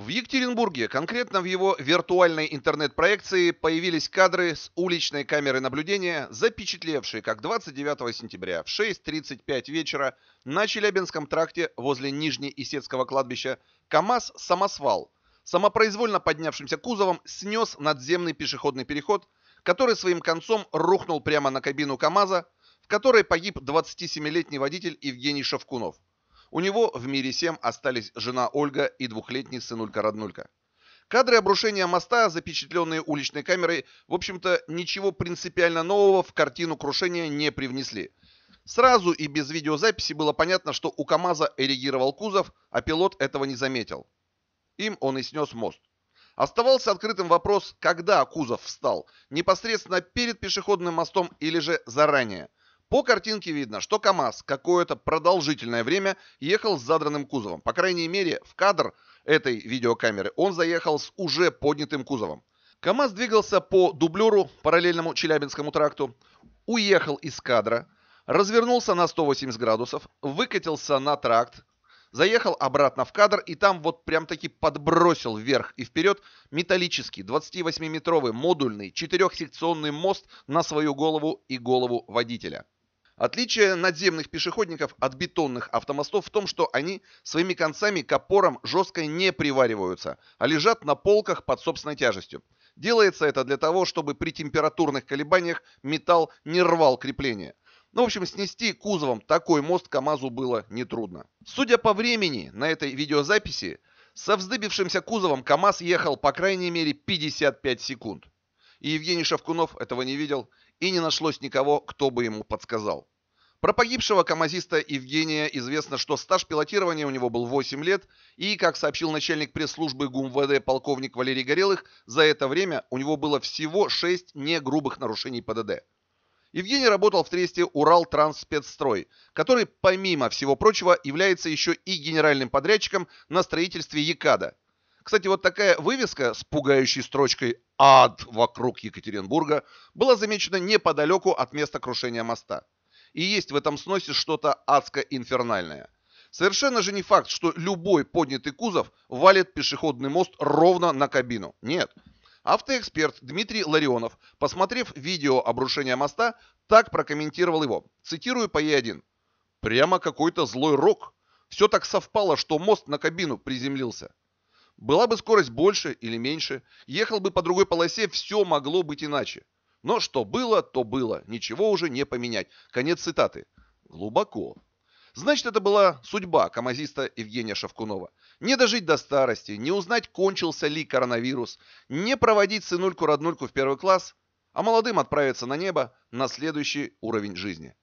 В Екатеринбурге, конкретно в его виртуальной интернет-проекции, появились кадры с уличной камеры наблюдения, запечатлевшие, как 29 сентября в 6.35 вечера на Челябинском тракте возле Нижнеисетского кладбища КАМАЗ «Самосвал», самопроизвольно поднявшимся кузовом, снес надземный пешеходный переход, который своим концом рухнул прямо на кабину КАМАЗа, в которой погиб 27-летний водитель Евгений Шавкунов. У него в мире семь остались жена Ольга и двухлетний сынулька-роднулька. Кадры обрушения моста, запечатленные уличной камерой, в общем-то, ничего принципиально нового в картину крушения не привнесли. Сразу и без видеозаписи было понятно, что у КАМАЗа эрегировал кузов, а пилот этого не заметил. Им он и снес мост. Оставался открытым вопрос, когда кузов встал, непосредственно перед пешеходным мостом или же заранее. По картинке видно, что КАМАЗ какое-то продолжительное время ехал с задранным кузовом. По крайней мере, в кадр этой видеокамеры он заехал с уже поднятым кузовом. КАМАЗ двигался по дублеру, параллельному Челябинскому тракту, уехал из кадра, развернулся на 180 градусов, выкатился на тракт, заехал обратно в кадр и там вот прям-таки подбросил вверх и вперед металлический 28-метровый модульный четырехсекционный мост на свою голову и голову водителя. Отличие надземных пешеходников от бетонных автомостов в том, что они своими концами к опорам жестко не привариваются, а лежат на полках под собственной тяжестью. Делается это для того, чтобы при температурных колебаниях металл не рвал крепление. Ну, в общем, снести кузовом такой мост КАМАЗу было нетрудно. Судя по времени на этой видеозаписи, со вздыбившимся кузовом КАМАЗ ехал по крайней мере 55 секунд. И Евгений Шавкунов этого не видел и не нашлось никого, кто бы ему подсказал. Про погибшего камазиста Евгения известно, что стаж пилотирования у него был 8 лет, и, как сообщил начальник пресс-службы ГУМВД полковник Валерий Горелых, за это время у него было всего 6 негрубых нарушений ПДД. Евгений работал в тресте «Урал Трансспецстрой», который, помимо всего прочего, является еще и генеральным подрядчиком на строительстве Якада. Кстати, вот такая вывеска с пугающей строчкой «Ад вокруг Екатеринбурга» была замечена неподалеку от места крушения моста. И есть в этом сносе что-то адско-инфернальное. Совершенно же не факт, что любой поднятый кузов валит пешеходный мост ровно на кабину. Нет. Автоэксперт Дмитрий Ларионов, посмотрев видео обрушения моста, так прокомментировал его. Цитирую по Е1. «Прямо какой-то злой рок. Все так совпало, что мост на кабину приземлился. Была бы скорость больше или меньше, ехал бы по другой полосе, все могло быть иначе. Но что было, то было, ничего уже не поменять. Конец цитаты. Глубоко. Значит, это была судьба камазиста Евгения Шавкунова. Не дожить до старости, не узнать, кончился ли коронавирус, не проводить сынульку-роднульку в первый класс, а молодым отправиться на небо на следующий уровень жизни.